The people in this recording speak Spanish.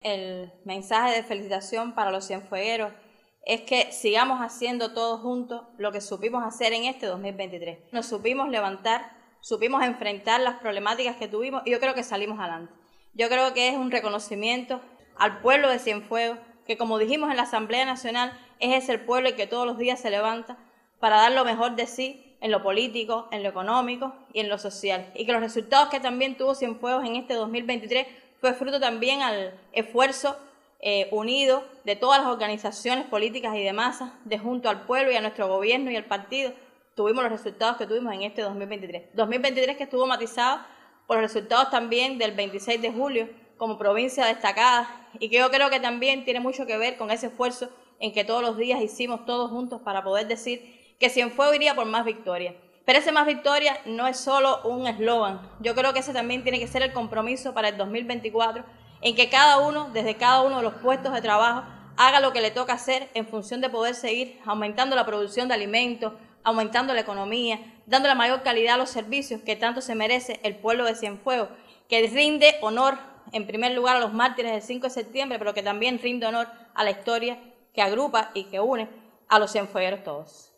el mensaje de felicitación para los cienfuegueros es que sigamos haciendo todos juntos lo que supimos hacer en este 2023. Nos supimos levantar, supimos enfrentar las problemáticas que tuvimos y yo creo que salimos adelante. Yo creo que es un reconocimiento al pueblo de Cienfuegos, que como dijimos en la Asamblea Nacional, es ese el pueblo que todos los días se levanta para dar lo mejor de sí en lo político, en lo económico y en lo social. Y que los resultados que también tuvo Cienfuegos en este 2023 fue fruto también al esfuerzo eh, unido de todas las organizaciones políticas y de masas, de junto al pueblo y a nuestro gobierno y al partido, tuvimos los resultados que tuvimos en este 2023. 2023 que estuvo matizado por los resultados también del 26 de julio como provincia destacada y que yo creo que también tiene mucho que ver con ese esfuerzo en que todos los días hicimos todos juntos para poder decir que fuego iría por más victorias Merece más victoria no es solo un eslogan. Yo creo que ese también tiene que ser el compromiso para el 2024, en que cada uno, desde cada uno de los puestos de trabajo, haga lo que le toca hacer en función de poder seguir aumentando la producción de alimentos, aumentando la economía, dando la mayor calidad a los servicios que tanto se merece el pueblo de Cienfuegos, que rinde honor en primer lugar a los mártires del 5 de septiembre, pero que también rinde honor a la historia que agrupa y que une a los cienfuegos todos.